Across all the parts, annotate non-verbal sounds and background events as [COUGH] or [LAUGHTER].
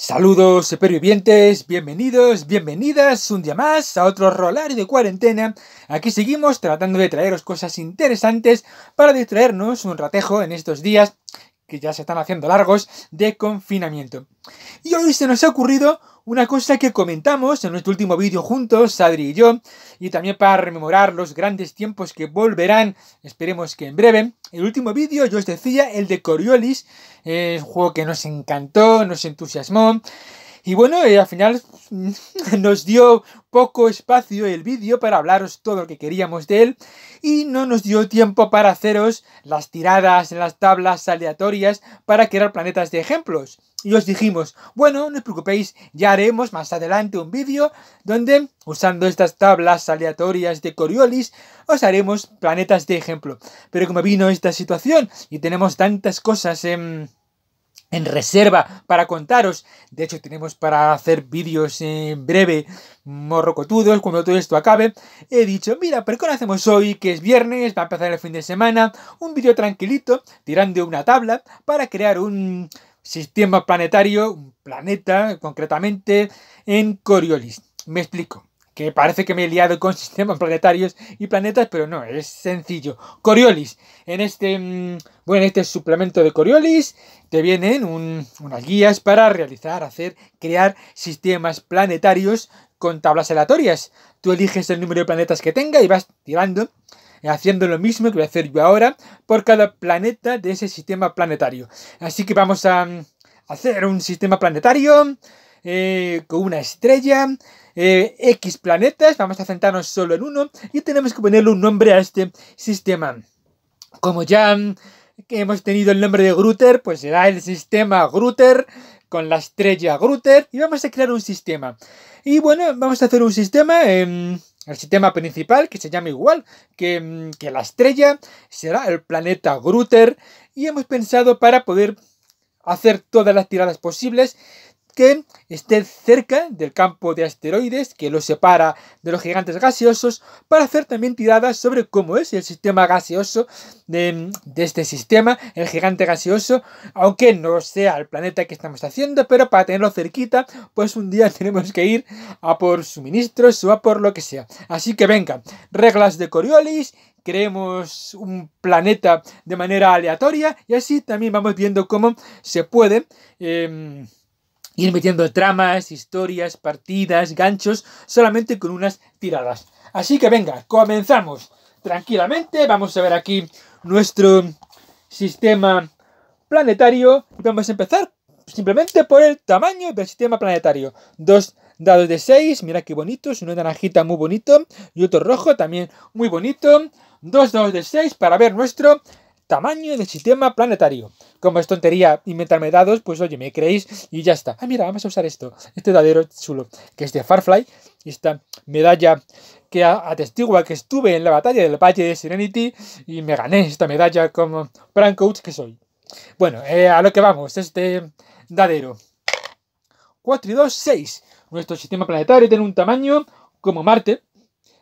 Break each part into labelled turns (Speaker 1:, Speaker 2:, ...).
Speaker 1: Saludos supervivientes, bienvenidos, bienvenidas un día más a otro Rolario de Cuarentena. Aquí seguimos tratando de traeros cosas interesantes para distraernos un ratejo en estos días que ya se están haciendo largos, de confinamiento. Y hoy se nos ha ocurrido una cosa que comentamos en nuestro último vídeo juntos, Sadri y yo, y también para rememorar los grandes tiempos que volverán, esperemos que en breve. El último vídeo yo os decía el de Coriolis, Es un juego que nos encantó, nos entusiasmó. Y bueno, eh, al final [LAUGHS] nos dio poco espacio el vídeo para hablaros todo lo que queríamos de él y no nos dio tiempo para haceros las tiradas en las tablas aleatorias para crear planetas de ejemplos. Y os dijimos, bueno, no os preocupéis, ya haremos más adelante un vídeo donde, usando estas tablas aleatorias de Coriolis, os haremos planetas de ejemplo. Pero como vino esta situación y tenemos tantas cosas en en reserva para contaros. De hecho, tenemos para hacer vídeos en breve morrocotudos cuando todo esto acabe. He dicho, mira, pero conocemos hoy? Que es viernes, va a empezar el fin de semana. Un vídeo tranquilito, tirando una tabla para crear un sistema planetario, un planeta concretamente, en Coriolis. Me explico que parece que me he liado con sistemas planetarios y planetas, pero no, es sencillo. Coriolis. En este, mm, bueno, este suplemento de Coriolis te vienen unas guías para realizar, hacer, crear sistemas planetarios con tablas aleatorias. Tú eliges el número de planetas que tenga y vas tirando haciendo lo mismo que voy a hacer yo ahora por cada planeta de ese sistema planetario. Así que vamos a mm, hacer un sistema planetario eh, con una estrella eh, X planetas, vamos a centrarnos solo en uno y tenemos que ponerle un nombre a este sistema. Como ya hemos tenido el nombre de Grutter, pues será el sistema Grutter con la estrella Grutter y vamos a crear un sistema. Y bueno, vamos a hacer un sistema... Em, el sistema principal, que se llama igual que, em, que, la estrella, será el planeta Grutter. Y hemos pensado para poder hacer todas las tiradas posibles que esté cerca del campo de asteroides que lo separa de los gigantes gaseosos para hacer también tiradas sobre cómo es el sistema gaseoso de, este sistema, el gigante gaseoso, aunque no sea el planeta que estamos haciendo, pero para tenerlo cerquita, pues un día [LAUGHS] tenemos que ir a por suministros o a por lo que sea. Así que venga, reglas de Coriolis creemos un planeta de manera aleatoria y así también vamos viendo cómo se puede em, ir metiendo tramas, historias, partidas, ganchos, solamente con unas tiradas. Así que venga, comenzamos tranquilamente. Vamos a ver aquí nuestro sistema planetario. vamos a empezar simplemente por el tamaño del sistema planetario. Dos dados de 6, mira qué bonitos, uno naranjita muy bonito y otro rojo también muy bonito. Dos dados de 6 para ver nuestro tamaño del sistema planetario. Como es tontería inventarme dados, pues oye, me creéis y ya está. Ah, mira, vamos a usar esto. Este dadero chulo, que es de Farfly. Esta medalla que atestigua que estuve en la batalla del Valle de Serenity y me gané esta medalla como Prank Coach que soy. Bueno, eh, a lo que vamos, este dadero. 4 y 2, 6. Nuestro sistema planetario tiene un tamaño como Marte,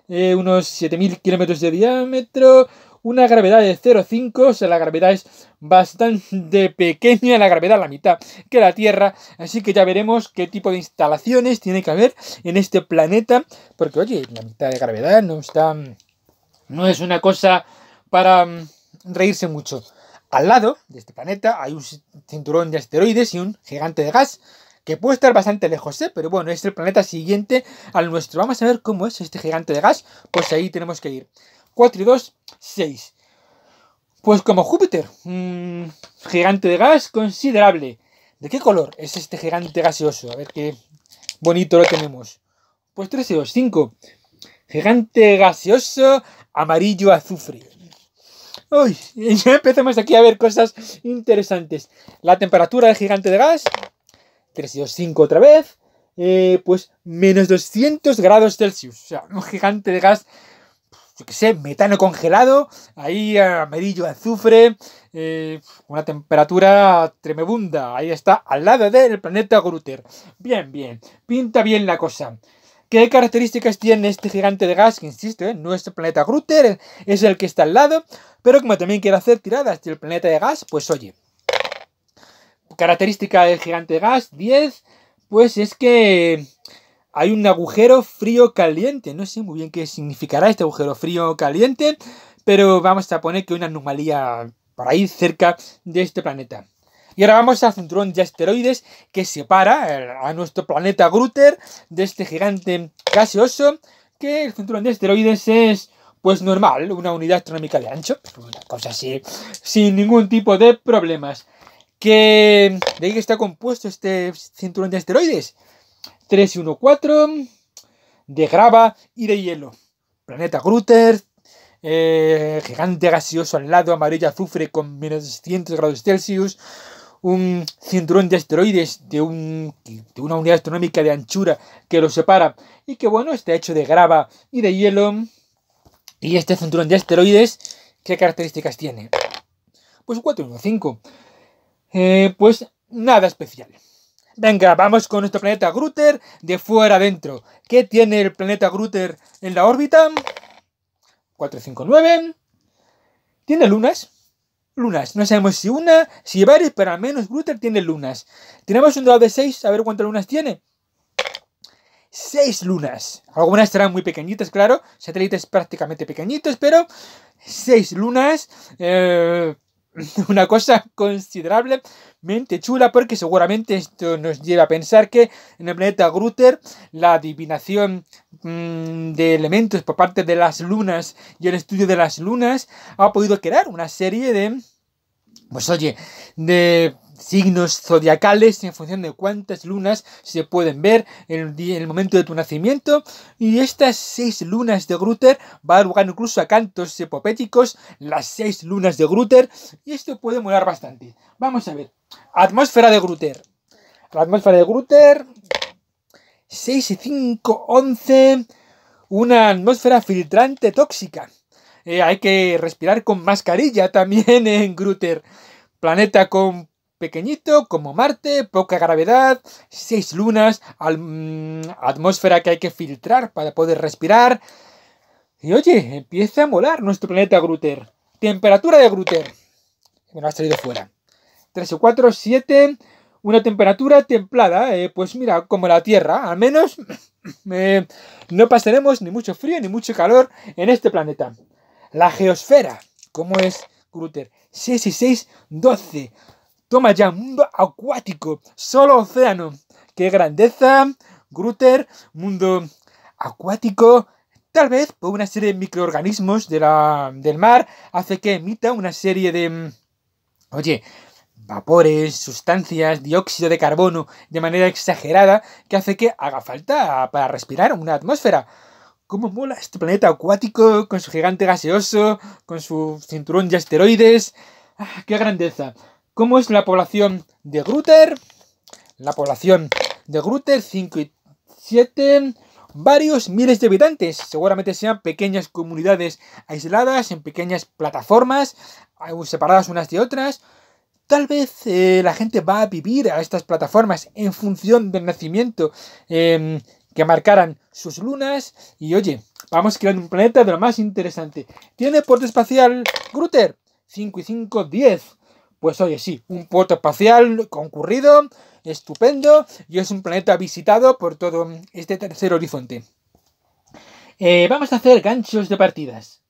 Speaker 1: eh, unos 7.000 kilómetros de diámetro, una gravedad de 0,5, o sea, la gravedad es bastante pequeña, la gravedad la mitad que la Tierra, así que ya veremos qué tipo de instalaciones tiene que haber en este planeta, porque oye, la mitad de gravedad no está, no es una cosa para mm, reírse mucho. Al lado de este planeta hay un cinturón de asteroides y un gigante de gas que puede estar bastante lejos, ¿eh? pero bueno, es el planeta siguiente al nuestro. Vamos a ver cómo es este gigante de gas, pues ahí tenemos que ir. 4 y 2, 6. Pues como Júpiter, mm, gigante de gas considerable. ¿De qué color es este gigante gaseoso? A ver qué bonito lo tenemos. Pues 3 y 5. Gigante gaseoso amarillo azufre. Uy, [LAUGHS] ya empezamos aquí a ver cosas interesantes. La temperatura del gigante de gas, 3 y 5 otra vez. Eh, pues menos 200 grados Celsius. O sea, un gigante de gas yo qué sé, metano congelado, ahí amarillo azufre, eh, una temperatura tremebunda. Ahí está, al lado del planeta Gruter. Bien, bien, pinta bien la cosa. ¿Qué características tiene este gigante de gas? Que insisto, ¿eh? no es el planeta Gruter, es el que está al lado, pero como también quiere hacer tiradas del planeta de gas, pues oye. Característica del gigante de gas 10, pues es que hay un agujero frío caliente. No sé muy bien qué significará este agujero frío caliente, pero vamos a poner que una anomalía por ahí cerca de este planeta. Y ahora vamos al cinturón de asteroides que separa a nuestro planeta Gruter de este gigante gaseoso, que el cinturón de asteroides es pues normal, una unidad astronómica de ancho, una cosa así, sin ningún tipo de problemas. Que, ¿De qué está compuesto este cinturón de asteroides? 314 De grava y de hielo. Planeta Grutter. Eh, gigante gaseoso al lado, amarillo azufre con menos 100 grados Celsius. Un cinturón de asteroides de, un, una unidad astronómica de anchura que lo separa. Y que bueno, está hecho de grava y de hielo. Y este cinturón de asteroides, ¿qué características tiene? Pues 415. Eh, pues nada especial. Venga, vamos con nuestro planeta Gruter de fuera adentro. ¿Qué tiene el planeta Gruter en la órbita? 459. Tiene lunas. Lunas. No sabemos si una, si varias, pero al menos Gruter tiene lunas. Tenemos un dado de 6. A ver cuántas lunas tiene. Seis lunas. Algunas serán muy pequeñitas, claro. Satélites prácticamente pequeñitos, pero 6 lunas. Eh, [LAUGHS] una cosa considerablemente chula porque seguramente esto nos lleva a pensar que en el planeta Gruter la adivinación mm, de elementos por parte de las lunas y el estudio de las lunas ha podido crear una serie de pues oye, de signos zodiacales en función de cuántas lunas se pueden ver en el, momento de tu nacimiento y estas seis lunas de Grutter va a dar incluso a cantos epopéticos las seis lunas de Grutter y esto puede molar bastante vamos a ver atmósfera de Grutter la atmósfera de Grutter 6 y 5 11 una atmósfera filtrante tóxica eh, hay que respirar con mascarilla también [LAUGHS] en Grutter planeta con pequeñito como Marte, poca gravedad, seis lunas, mm, atmósfera que hay que filtrar para poder respirar. Y oye, empieza a molar nuestro planeta Grutter. Temperatura de Grutter. Bueno, ha salido fuera. 3 o 4, 7. Una temperatura templada. Eh, pues mira, como la Tierra. Al menos [CLEARS THROAT] eh, no pasaremos ni mucho frío ni mucho calor en este planeta. La geosfera. ¿Cómo es Grutter? 6 y 6, 12. Toma ya, mundo acuático, solo océano. ¡Qué grandeza! Gruter, mundo acuático, tal vez por una serie de microorganismos de la, del mar, hace que emita una serie de... Mm, oye, vapores, sustancias, dióxido de carbono de manera exagerada que hace que haga falta para respirar una atmósfera. ¿Cómo mola este planeta acuático con su gigante gaseoso, con su cinturón de asteroides? Ah, ¡Qué grandeza! ¿Cómo es la población de Grutter? La población de Grutter, 5 y 7, varios miles de habitantes. Seguramente sean pequeñas comunidades aisladas, en pequeñas plataformas, separadas unas de otras. Tal vez eh, la gente va a vivir a estas plataformas en función del nacimiento em, que marcaran sus lunas. Y oye, vamos creando un planeta de lo más interesante. Tiene puerto espacial Grutter 5 y 5, 10. Pues oye, sí, un puerto espacial concurrido, estupendo, y es un planeta visitado por todo este tercer horizonte. Eh, vamos a hacer ganchos de partidas.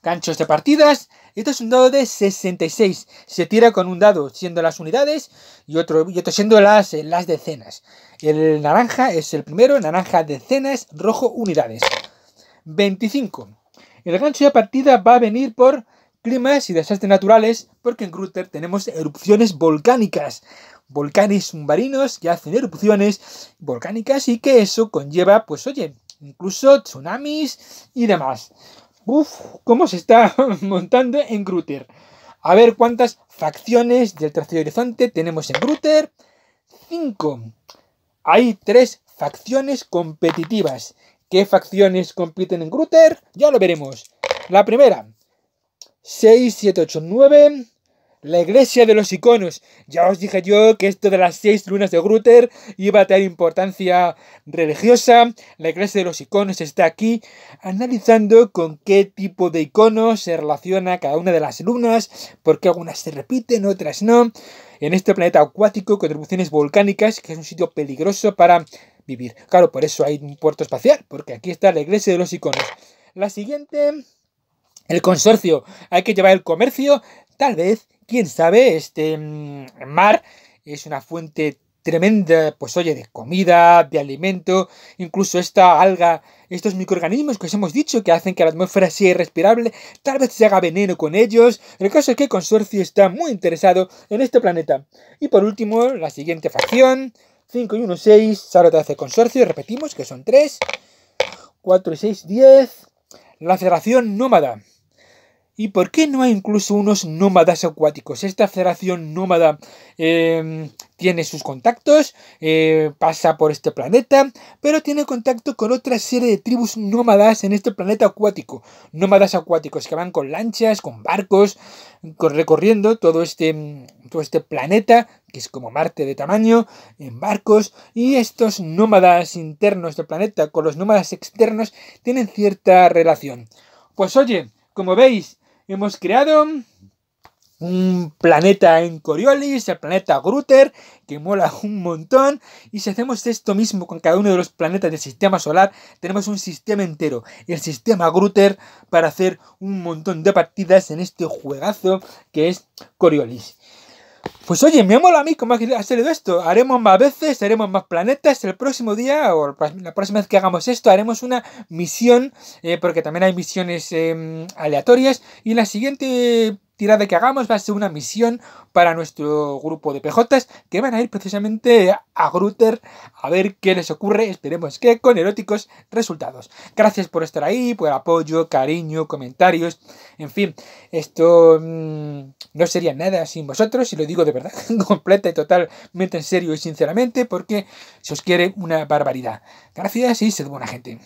Speaker 1: Ganchos de partidas. Esto es un dado de 66. Se tira con un dado siendo las unidades y otro, siendo las, eh, las decenas. El naranja es el primero, naranja decenas, rojo unidades. 25. El gancho de partida va a venir por climas y desastres naturales, porque en Grutter tenemos erupciones volcánicas, volcanes submarinos que hacen erupciones volcánicas y que eso conlleva, pues oye, incluso tsunamis y demás. Uf, cómo se está [LAUGHS] montando en Grutter A ver cuántas facciones del tercer horizonte tenemos en Grutter Cinco Hay tres facciones competitivas. ¿Qué facciones compiten en Grutter, Ya lo veremos. La primera, 6, 7, 8, La iglesia de los iconos. Ya os dije yo que esto de las seis lunas de Grutter iba a tener importancia religiosa. La iglesia de los iconos está aquí analizando con qué tipo de iconos se relaciona cada una de las lunas, por qué algunas se repiten, otras no. En este planeta acuático, contribuciones volcánicas, que es un sitio peligroso para vivir. Claro, por eso hay un puerto espacial, porque aquí está la iglesia de los iconos. La siguiente el consorcio, hay que llevar el comercio, tal vez, quién sabe, este mm, mar es una fuente tremenda, pues oye, de comida, de alimento, incluso esta alga, estos microorganismos que os hemos dicho que hacen que la atmósfera sea irrespirable, tal vez se haga veneno con ellos. El caso es que el consorcio está muy interesado en este planeta. Y por último, la siguiente facción, 5 y 1, 6, te hace consorcio, repetimos que son 3, 4 y 6, 10, la Federación Nómada. ¿Y por qué no hay incluso unos nómadas acuáticos? Esta federación nómada em, tiene sus contactos, eh, pasa por este planeta, pero tiene contacto con otra serie de tribus nómadas en este planeta acuático. Nómadas acuáticos que van con lanchas, con barcos, recorriendo todo este, mm, todo este planeta, que es como Marte de tamaño, en barcos, y estos nómadas internos del planeta con los nómadas externos tienen cierta relación. Pues oye, como veis, hemos creado un planeta en Coriolis, el planeta Grutter, que mola un montón. Y si hacemos esto mismo con cada uno de los planetas del sistema solar, tenemos un sistema entero, el sistema Grutter, para hacer un montón de partidas en este juegazo que es Coriolis. Pues oye, enviámoslo a mí, cómo ha salido esto. Haremos más veces, haremos más planetas. El próximo día o la próxima vez que hagamos esto, haremos una misión, eh, porque también hay misiones em, aleatorias. Y en la siguiente tirada que hagamos va a ser una misión para nuestro grupo de PJs que van a ir precisamente a Grutter a ver qué les ocurre. Esperemos que con eróticos resultados. Gracias por estar ahí, por apoyo, cariño, comentarios. En fin, esto mm, no sería nada sin vosotros, y lo digo de verdad, [LAUGHS] completa y totalmente en serio y sinceramente, porque se os quiere una barbaridad. Gracias y sed buena gente.